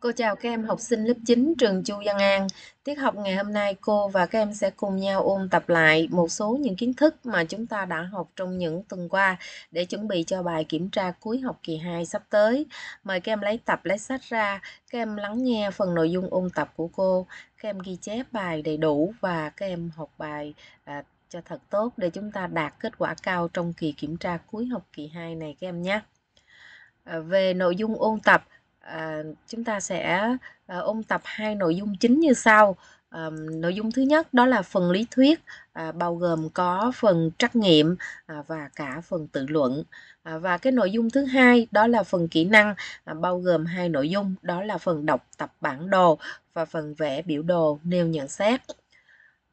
Cô chào các em học sinh lớp 9 trường Chu Văn An. Tiết học ngày hôm nay cô và các em sẽ cùng nhau ôn tập lại một số những kiến thức mà chúng ta đã học trong những tuần qua để chuẩn bị cho bài kiểm tra cuối học kỳ 2 sắp tới. Mời các em lấy tập lấy sách ra, các em lắng nghe phần nội dung ôn tập của cô, các em ghi chép bài đầy đủ và các em học bài à, cho thật tốt để chúng ta đạt kết quả cao trong kỳ kiểm tra cuối học kỳ 2 này các em nhé. À, về nội dung ôn tập À, chúng ta sẽ à, ôn tập hai nội dung chính như sau à, nội dung thứ nhất đó là phần lý thuyết à, bao gồm có phần trắc nghiệm à, và cả phần tự luận à, và cái nội dung thứ hai đó là phần kỹ năng à, bao gồm hai nội dung đó là phần đọc tập bản đồ và phần vẽ biểu đồ nêu nhận xét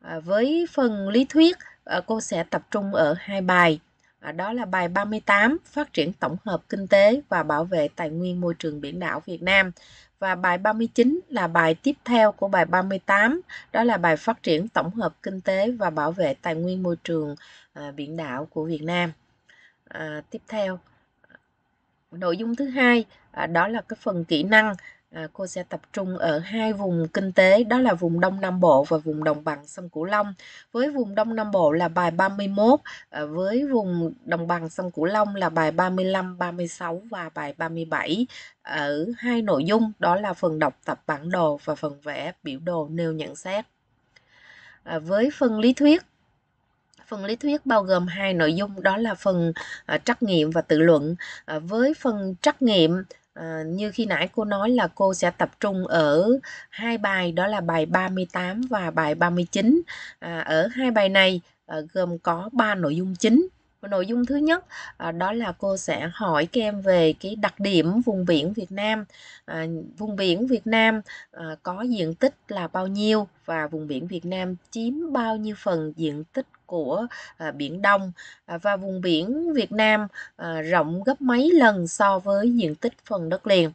à, với phần lý thuyết à, cô sẽ tập trung ở hai bài À, đó là bài 38 phát triển tổng hợp kinh tế và bảo vệ tài nguyên môi trường biển đảo Việt Nam và bài 39 là bài tiếp theo của bài 38 đó là bài phát triển tổng hợp kinh tế và bảo vệ tài nguyên môi trường à, biển đảo của Việt Nam à, tiếp theo nội dung thứ hai à, đó là cái phần kỹ năng à, cô sẽ tập trung ở hai vùng kinh tế đó là vùng Đông Nam Bộ và vùng đồng bằng sông Cửu Long. Với vùng Đông Nam Bộ là bài 31, à, với vùng đồng bằng sông Cửu Long là bài 35, 36 và bài 37 ở hai nội dung đó là phần đọc tập bản đồ và phần vẽ biểu đồ nêu nhận xét. À, với phần lý thuyết phần lý thuyết bao gồm hai nội dung đó là phần à, trắc nghiệm và tự luận à, với phần trắc nghiệm Ờ, như khi nãy cô nói là cô sẽ tập trung ở hai bài đó là bài 38 và bài 39. À, ở hai bài này à, gồm có ba nội dung chính. Nội dung thứ nhất à, đó là cô sẽ hỏi các em về cái đặc điểm vùng biển Việt Nam. À, vùng biển Việt Nam à, có diện tích là bao nhiêu và vùng biển Việt Nam chiếm bao nhiêu phần diện tích của à, Biển Đông à, và vùng biển Việt Nam à, rộng gấp mấy lần so với diện tích phần đất liền.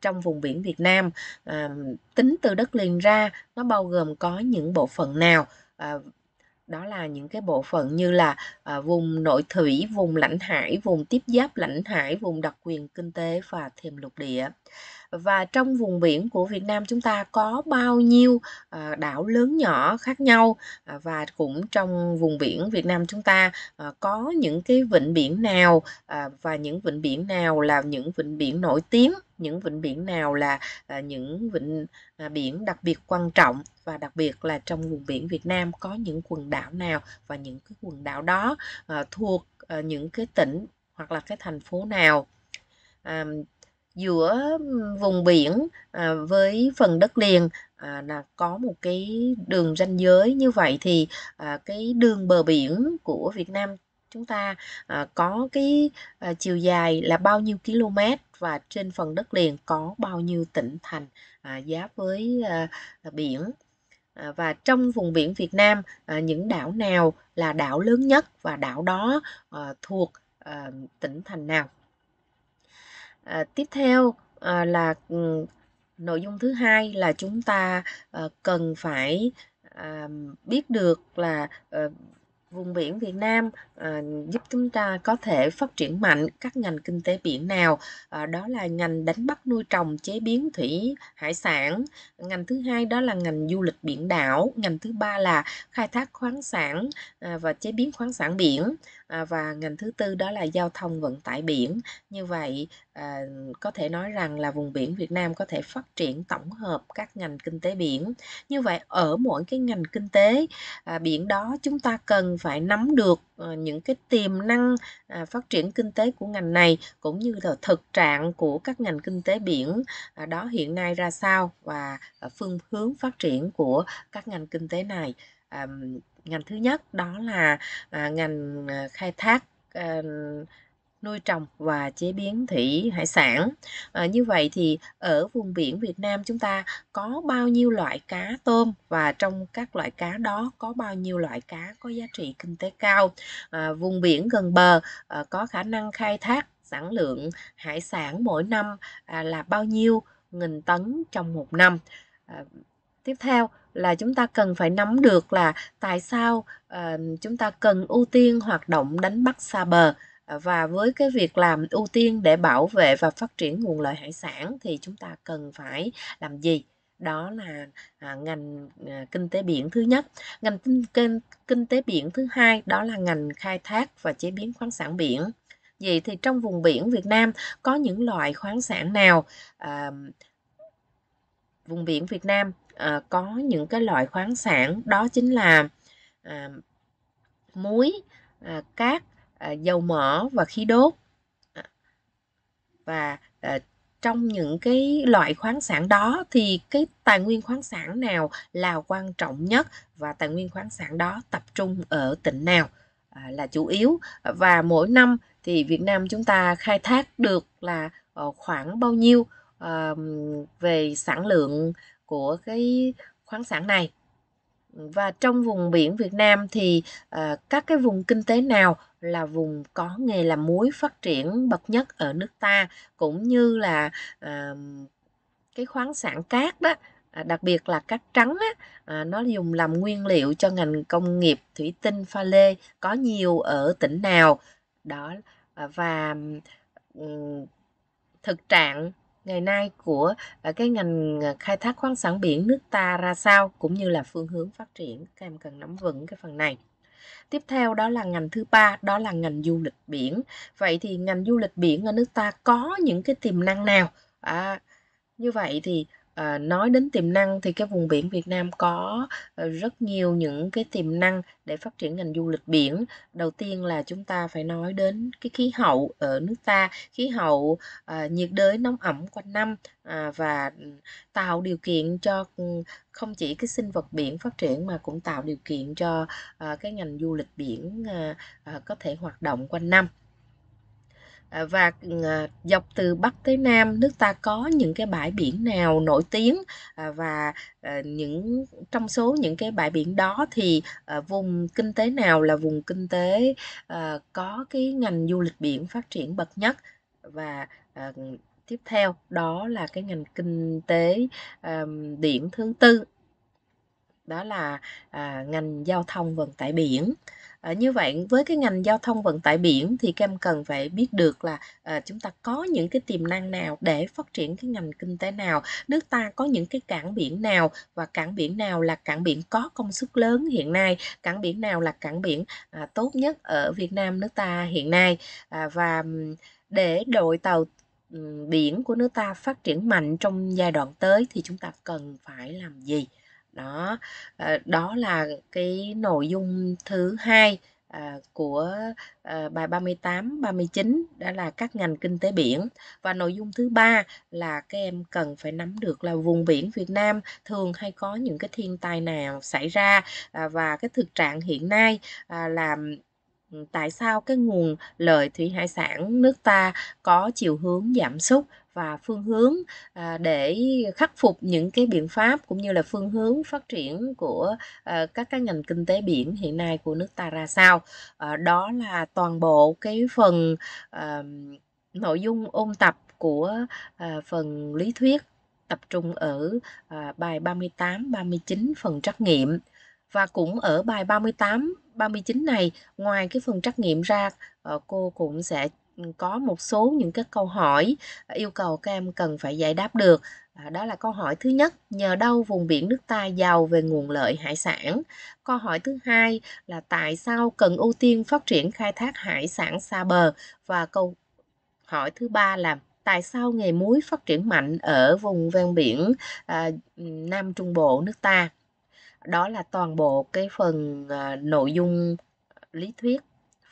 trong vùng biển Việt Nam tính từ đất liền ra nó bao gồm có những bộ phận nào đó là những cái bộ phận như là vùng nội thủy, vùng lãnh hải, vùng tiếp giáp lãnh hải, vùng đặc quyền kinh tế và thềm lục địa và trong vùng biển của Việt Nam chúng ta có bao nhiêu ờ, đảo lớn nhỏ khác nhau ờ, và cũng trong vùng biển Việt Nam chúng ta ờ, có những cái vịnh biển nào và những vịnh biển nào là những vịnh biển nổi tiếng những vịnh biển nào là những vịnh biển đặc biệt quan trọng và đặc biệt là trong vùng biển Việt Nam có những quần đảo nào và những cái quần đảo đó thuộc những cái tỉnh hoặc là cái thành phố nào giữa vùng biển à, với phần đất liền à, là có một cái đường ranh giới như vậy thì à, cái đường bờ biển của Việt Nam chúng ta à, có cái à, chiều dài là bao nhiêu km và trên phần đất liền có bao nhiêu tỉnh thành à, giáp với à, biển à, và trong vùng biển Việt Nam à, những đảo nào là đảo lớn nhất và đảo đó à, thuộc à, tỉnh thành nào à, tiếp theo à, là ừ, nội dung thứ hai là chúng ta à, cần phải à, biết được là à, vùng biển Việt Nam à, giúp chúng ta có thể phát triển mạnh các ngành kinh tế biển nào à, đó là ngành đánh bắt nuôi trồng chế biến thủy hải sản ngành thứ hai đó là ngành du lịch biển đảo ngành thứ ba là khai thác khoáng sản à, và chế biến khoáng sản biển à, và ngành thứ tư đó là giao thông vận tải biển như vậy à, có thể nói rằng là vùng biển Việt Nam có thể phát triển tổng hợp các ngành kinh tế biển. Như vậy ở mỗi cái ngành kinh tế à, biển đó chúng ta cần phải nắm được à, những cái tiềm năng à, phát triển kinh tế của ngành này cũng như là thực trạng của các ngành kinh tế biển à, đó hiện nay ra sao và à, phương hướng phát triển của các ngành kinh tế này. À, ngành thứ nhất đó là à, ngành à, khai thác à, nuôi trồng và chế biến thủy hải sản. À, như vậy thì ở vùng biển Việt Nam chúng ta có bao nhiêu loại cá tôm và trong các loại cá đó có bao nhiêu loại cá có giá trị kinh tế cao. À, vùng biển gần bờ à, có khả năng khai thác sản lượng hải sản mỗi năm à, là bao nhiêu nghìn tấn trong một năm. À, tiếp theo là chúng ta cần phải nắm được là tại sao à, chúng ta cần ưu tiên hoạt động đánh bắt xa bờ và với cái việc làm ưu tiên để bảo vệ và phát triển nguồn lợi hải sản thì chúng ta cần phải làm gì đó là à, ngành à, kinh tế biển thứ nhất ngành kinh, kinh, kinh tế biển thứ hai đó là ngành khai thác và chế biến khoáng sản biển vậy thì trong vùng biển Việt Nam có những loại khoáng sản nào à, vùng biển Việt Nam à, có những cái loại khoáng sản đó chính là à, muối à, cát À, dầu mỡ và khí đốt à, và à, trong những cái loại khoáng sản đó thì cái tài nguyên khoáng sản nào là quan trọng nhất và tài nguyên khoáng sản đó tập trung ở tỉnh nào là chủ yếu và mỗi năm thì Việt Nam chúng ta khai thác được là ờ, khoảng bao nhiêu về sản lượng của cái khoáng sản này và trong vùng biển Việt Nam thì à, các cái vùng kinh tế nào là vùng có nghề làm muối phát triển bậc nhất ở nước ta cũng như là à, cái khoáng sản cát đó à, đặc biệt là cát trắng á, à, nó dùng làm nguyên liệu cho ngành công nghiệp thủy tinh pha lê có nhiều ở tỉnh nào đó và thực trạng ngày nay của à, cái ngành à, khai thác khoáng sản biển nước ta ra sao cũng như là phương hướng phát triển các em cần nắm vững cái phần này tiếp theo đó là ngành thứ ba đó là ngành du lịch biển vậy thì ngành du lịch biển ở nước ta có những cái tiềm năng nào à, như vậy thì à, nói đến tiềm năng thì cái vùng biển Việt Nam có ờ, rất nhiều những cái tiềm năng để phát triển ngành du lịch biển đầu tiên là chúng ta phải nói đến cái khí hậu ở nước ta khí hậu à, nhiệt đới nóng ẩm quanh năm à, và tạo điều kiện cho ừ, không chỉ cái sinh vật biển phát triển mà cũng tạo điều kiện cho à, cái ngành du lịch biển à, à, có thể hoạt động quanh năm À, và à, dọc từ Bắc tới Nam nước ta có những cái bãi biển nào nổi tiếng à, và những trong số những cái bãi biển đó thì vùng kinh tế nào là vùng kinh tế có cái ngành du lịch biển phát triển bậc nhất và tiếp theo đó là cái ngành kinh tế điểm thứ tư đó là ngành giao thông vận tải biển à, như vậy với cái ngành giao thông vận tải biển thì các em cần phải biết được là à, chúng ta có những cái tiềm năng nào để phát triển cái ngành kinh tế nào nước ta có những cái cảng biển nào và cảng biển nào là cảng biển có công suất lớn hiện nay cảng biển nào là cảng biển à, tốt nhất ở Việt Nam nước ta hiện nay à, và để đội tàu biển của nước ta phát triển mạnh trong giai đoạn tới thì chúng ta cần phải làm gì đó ờ, đó là cái nội dung thứ hai À, của à, bài 38 39 đó là các ngành kinh tế biển và nội dung thứ ba là các em cần phải nắm được là vùng biển Việt Nam thường hay có những cái thiên tai nào xảy ra à, và cái thực trạng hiện nay à, là tại sao cái nguồn lợi thủy hải sản nước ta có chiều hướng giảm sút và phương hướng à, để khắc phục những cái biện pháp cũng như là phương hướng phát triển của ờ, các cái ngành kinh tế biển hiện nay của nước ta ra sao ờ, đó là toàn bộ cái phần nội dung ôn tập của ờ, phần lý thuyết tập trung ở bài 38 39 phần trắc nghiệm và cũng ở bài 38 39 này ngoài cái phần trắc nghiệm ra ờ, cô cũng sẽ ừ, có một số những cái câu hỏi ờ, yêu cầu các em cần phải giải đáp được à, đó là câu hỏi thứ nhất nhờ đâu vùng biển nước ta giàu về nguồn lợi hải sản câu hỏi thứ hai là tại sao cần ưu tiên phát triển khai thác hải sản xa bờ và câu hỏi thứ ba là tại sao nghề muối phát triển mạnh ở vùng ven biển à, Nam Trung Bộ nước ta đó là toàn bộ cái phần ờ, nội dung ờ, lý thuyết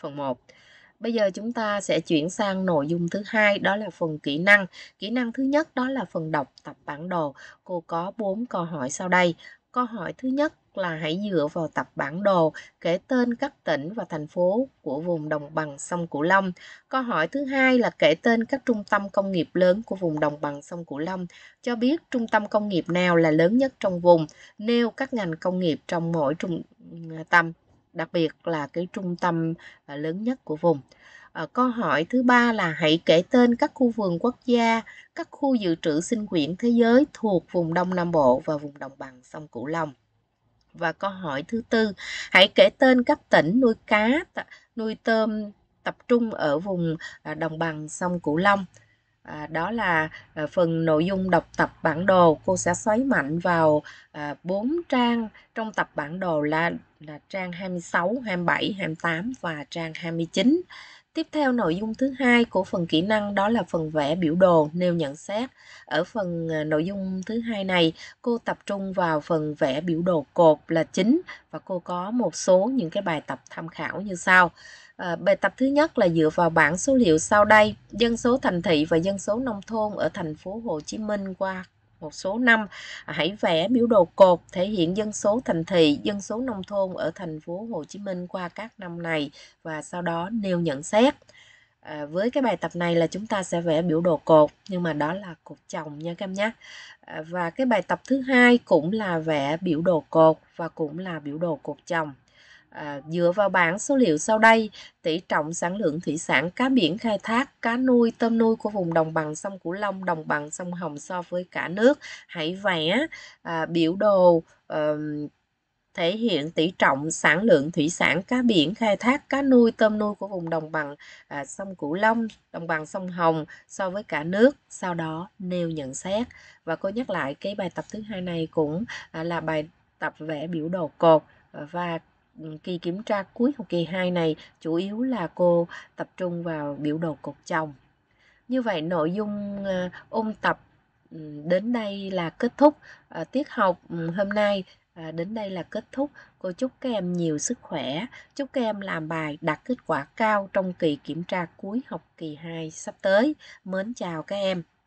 phần 1 Bây giờ chúng ta sẽ chuyển sang nội dung thứ hai đó là phần kỹ năng. Kỹ năng thứ nhất đó là phần đọc tập bản đồ. Cô có 4 câu hỏi sau đây. Câu hỏi thứ nhất là hãy dựa vào tập bản đồ kể tên các tỉnh và thành phố của vùng đồng bằng sông Cửu Long. Câu hỏi thứ hai là kể tên các trung tâm công nghiệp lớn của vùng đồng bằng sông Cửu Long, cho biết trung tâm công nghiệp nào là lớn nhất trong vùng, nêu các ngành công nghiệp trong mỗi trung tâm, đặc biệt là cái trung tâm ờ, lớn nhất của vùng. À, câu hỏi thứ ba là hãy kể tên các khu vườn quốc gia, các khu dự trữ sinh quyển thế giới thuộc vùng Đông Nam Bộ và vùng đồng bằng sông Cửu Long. Và câu hỏi thứ tư, hãy kể tên các tỉnh nuôi cá, nuôi tôm tập trung ở vùng à, đồng bằng sông Cửu Long. À, đó là à, phần nội dung đọc tập bản đồ cô sẽ xoáy mạnh vào à, trang trong tập bản đồ là là trang 26, 27, 28 và trang 29. Tiếp theo nội dung thứ hai của phần kỹ năng đó là phần vẽ biểu đồ nêu nhận xét. Ở phần à, nội dung thứ hai này, cô tập trung vào phần vẽ biểu đồ cột là chính và cô có một số những cái bài tập tham khảo như sau. À, bài tập thứ nhất là dựa vào bảng số liệu sau đây, dân số thành thị và dân số nông thôn ở thành phố Hồ Chí Minh qua một số năm à, hãy vẽ biểu đồ cột thể hiện dân số thành thị, dân số nông thôn ở thành phố Hồ Chí Minh qua các năm này và sau đó nêu nhận xét. À, với cái bài tập này là chúng ta sẽ vẽ biểu đồ cột nhưng mà đó là cột chồng nha các em nhé. À, và cái bài tập thứ hai cũng là vẽ biểu đồ cột và cũng là biểu đồ cột chồng. À, dựa vào bảng số liệu sau đây, tỷ trọng sản lượng thủy sản cá biển khai thác, cá nuôi, tôm nuôi của vùng đồng bằng sông Cửu Long, đồng bằng sông Hồng so với cả nước. Hãy vẽ à, biểu đồ à, thể hiện tỷ trọng sản lượng thủy sản cá biển khai thác cá nuôi tôm nuôi của vùng đồng bằng à, sông Cửu Long, đồng bằng sông Hồng so với cả nước. Sau đó nêu nhận xét và cô nhắc lại cái bài tập thứ hai này cũng à, là bài tập vẽ biểu đồ cột à, và kỳ kiểm tra cuối học kỳ 2 này chủ yếu là cô tập trung vào biểu đồ cột chồng. Như vậy nội dung ờ, ôn tập đến đây là kết thúc. Ờ, tiết học hôm nay ờ, đến đây là kết thúc. Cô chúc các em nhiều sức khỏe, chúc các em làm bài đạt kết quả cao trong kỳ kiểm tra cuối học kỳ 2 sắp tới. Mến chào các em.